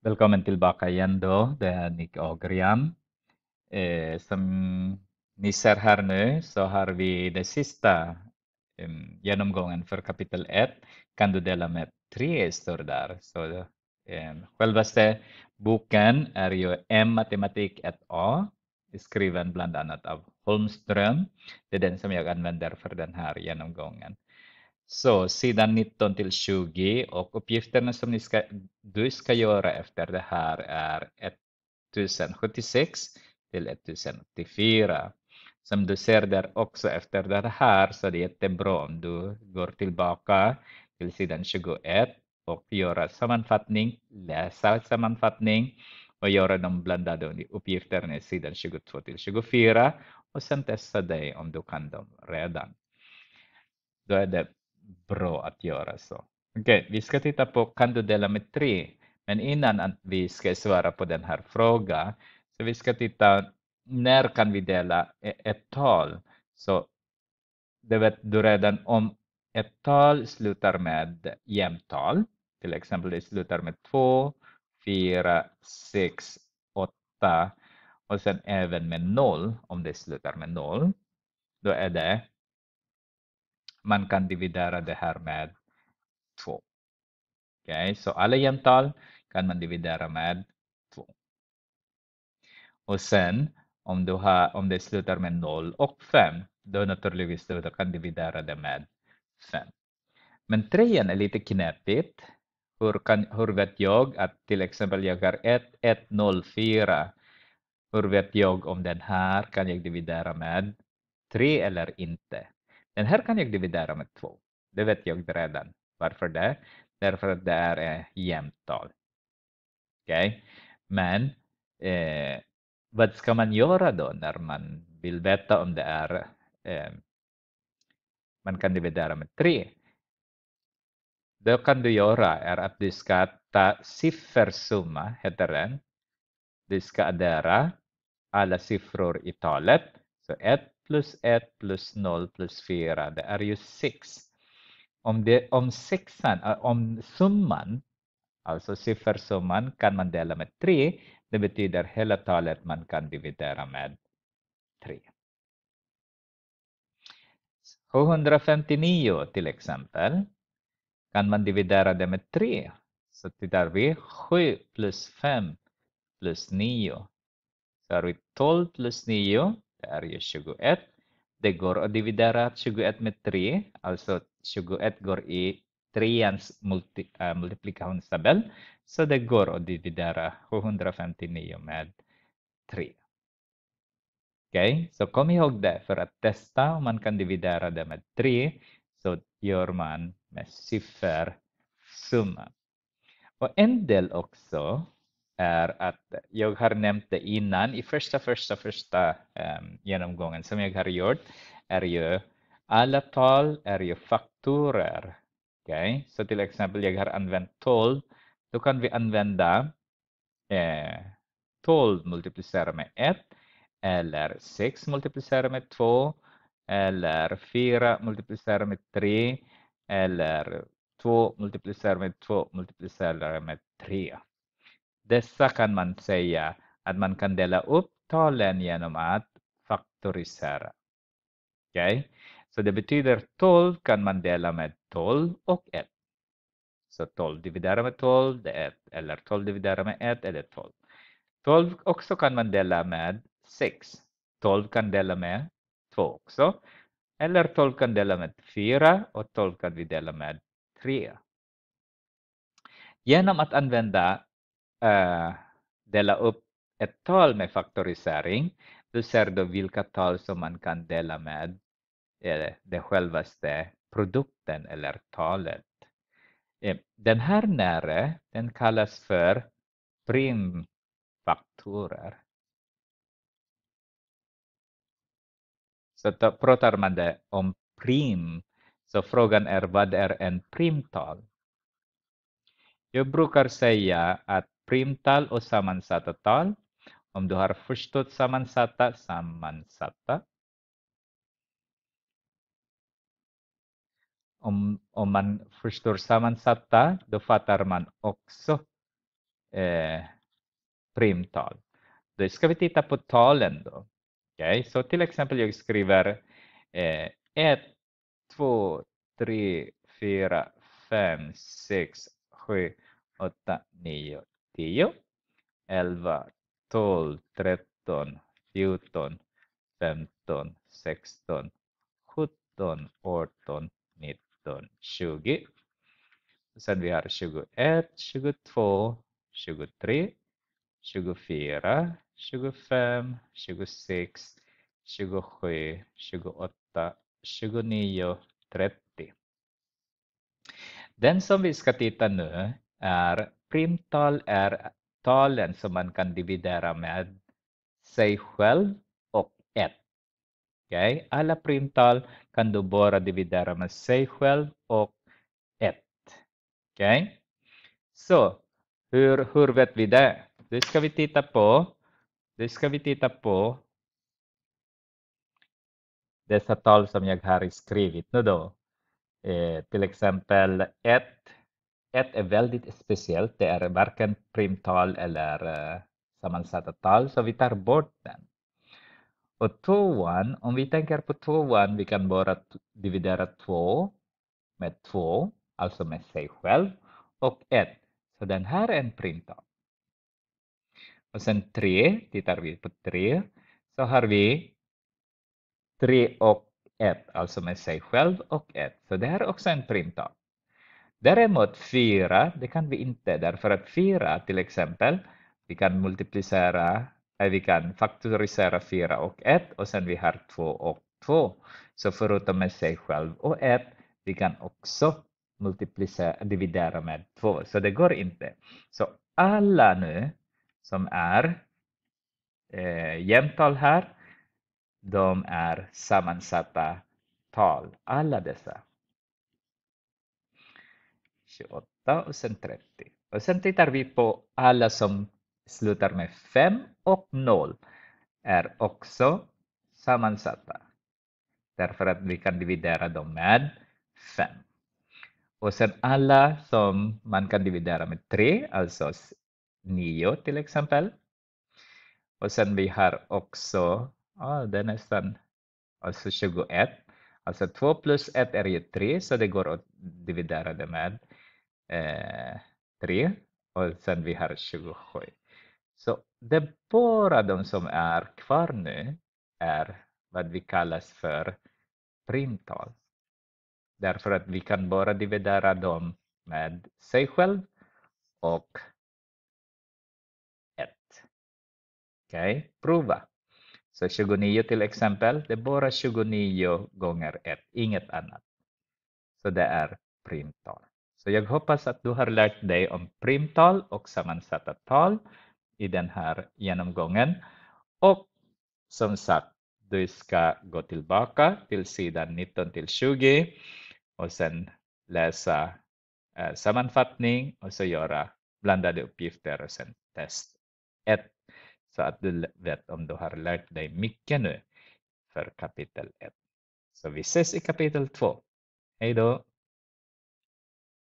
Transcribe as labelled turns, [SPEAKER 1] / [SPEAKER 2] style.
[SPEAKER 1] Välkommen tillbaka igen då. Det är Nick Ogrian. Eh, som ni ser här nu så har vi den sista eh, genomgången för kapitel 1. Kan du dela med tre listor där. Så, eh, självaste boken är ju M matematik 1A skriven bland annat av Holmström. Det är den som jag använder för den här genomgången. Så sidan 19 till 20 och uppgifterna som ni ska, du ska göra efter det här är 1076 till 1084. Som du ser där också efter det här så det är jättebra om du går tillbaka till sidan 21 och göra sammanfattning, läsa sammanfattning och göra de blandade uppgifterna i sidan 22 till 24 och sen testa dig om du kan dem redan. Då är det bra att göra så. okay, vi ska titta på kan du dela med 3? Men innan vi ska svara på den här frågan, så vi ska titta när kan vi dela e-, ett tal? Så det vet du redan om ett tal slutar med jämtal, till exempel det slutar med 2, 4, 6, 8 och sen även med 0 om det slutar med 0. Då är det man kan dividera det här med 2. okay? så alla jämntal kan man dividera med 2. Och sen om, du har, om det slutar med 0 och 5, då naturligtvis du kan dividera det med 5. Men 3 är lite knepigt. Hur, kan, hur vet jag att till exempel jag har 1, 1, 0, 4. Hur vet jag om den här kan jag dividera med 3 eller inte? Den här kan jag dividera med 2. Det vet jag redan. Varför det? Därför att det är ett jämnt tal. Okay? Men eh, vad ska man göra då när man vill veta om det är eh, man kan dividera med 3? Då kan du göra är att du ska ta siffersumma, heter den. Du ska addera alla siffror i talet. Så 1 plus 1 plus 0 plus 4, det är ju 6. Om, det, om, sexan, äh, om summan, alltså siffersumman, kan man dela med 3, det betyder hela talet man kan dividera med 3. 759 till exempel kan man dividera det med 3. Så tittar vi 7 plus 5 plus 9. Så har vi 12 plus 9 det är ju 21. Det går att dividera 21 med 3, alltså 21 går i treans multi, äh, uh, multiplikationstabell. Så det går att dividera 759 med 3. Okej, okay? så kom ihåg det för att testa om man kan dividera det med 3 så gör man med siffersumma. Och en del också är att jag har nämnt det innan i första, första, första um, genomgången som jag har gjort är ju alla tal är ju faktorer. Okay? Så till exempel jag har använt 12, då kan vi använda eh, 12 multiplicerat med 1 eller 6 multiplicerat med 2 eller 4 multiplicerat med 3 eller 2 multiplicerat med 2 multiplicerat med 3. Dessa kan man säga att man kan dela upp talen genom att faktorisera. Okej, okay? så det betyder 12 kan man dela med 12 och 1. Så 12 dividerat med 12 det är 1 eller 12 dividerat med 1 eller 12. 12 också kan man dela med 6. 12 kan dela med 2 också. Eller 12 kan dela med 4 och 12 kan vi dela med 3. Genom att använda uh, dela upp ett tal med faktorisering, du ser då vilka tal som man kan dela med eh, den självaste produkten eller talet. Eh, den här nära, den kallas för primfaktorer. Så då pratar man det om prim, så frågan är vad är en primtal? Jag brukar säga att primtal och sammansatta tal. Om du har förstått sammansatta, sammansatta. Om, om man förstår sammansatta, då fattar man också eh, primtal. Då ska vi titta på talen då. Okay? Så till exempel jag skriver 1, 2, 3, 4, 5, 6, 7, 8, 9, 10, 11, 12, 13, 14, 15, 16, 17, 18, 19, 20. Sen vi har 21, 22, 23, 24, 25, 26, 27, 28, 29, 30. Den som vi ska titta nu är primtal är talen som man kan dividera med sig själv och ett. Okay? Alla primtal kan du bara dividera med sig själv och ett. Okay? Så, hur, hur vet vi det? Det ska vi titta på. Det ska vi titta på dessa tal som jag har skrivit nu då. Eh, till exempel 1 1 är väldigt speciellt. Det är varken primtal eller uh, sammansatta tal, så vi tar bort den. Och tvåan, om vi tänker på tvåan, vi kan bara dividera två med två, alltså med sig själv, och ett. Så den här är en primtal. Och sen tre, tittar vi på tre, så har vi tre och ett, alltså med sig själv och ett. Så det här är också en primtal. Däremot fyra, det kan vi inte därför att fyra till exempel, vi kan multiplicera, äh, vi kan faktorisera fyra och ett och sen vi har två och två. Så förutom med sig själv och ett, vi kan också multiplicera, dividera med två, så det går inte. Så alla nu som är eh, jämtal här, de är sammansatta tal, alla dessa. 28 och sen 30. Och sen tittar vi på alla som slutar med 5 och 0 är också sammansatta. Därför att vi kan dividera dem med 5. Och sen alla som man kan dividera med 3, alltså 9 till exempel. Och sen vi har också, oh, det är nästan alltså 21. Alltså 2 plus 1 är ju 3, så det går att dividera det med 3 eh, och sen vi har 27. Så det bara de som är kvar nu är vad vi kallas för primtal. Därför att vi kan bara dividera dem med sig själv och ett. Okej, okay. prova. Så 29 till exempel, det är bara 29 gånger 1, inget annat. Så det är primtal. Så jag hoppas att du har lärt dig om primtal och sammansatta tal i den här genomgången. Och som sagt, du ska gå tillbaka till sidan 19 till 20 och sen läsa eh, sammanfattning och så göra blandade uppgifter och sen test 1 så att du vet om du har lärt dig mycket nu för kapitel 1. Så vi ses i kapitel 2. Hej då!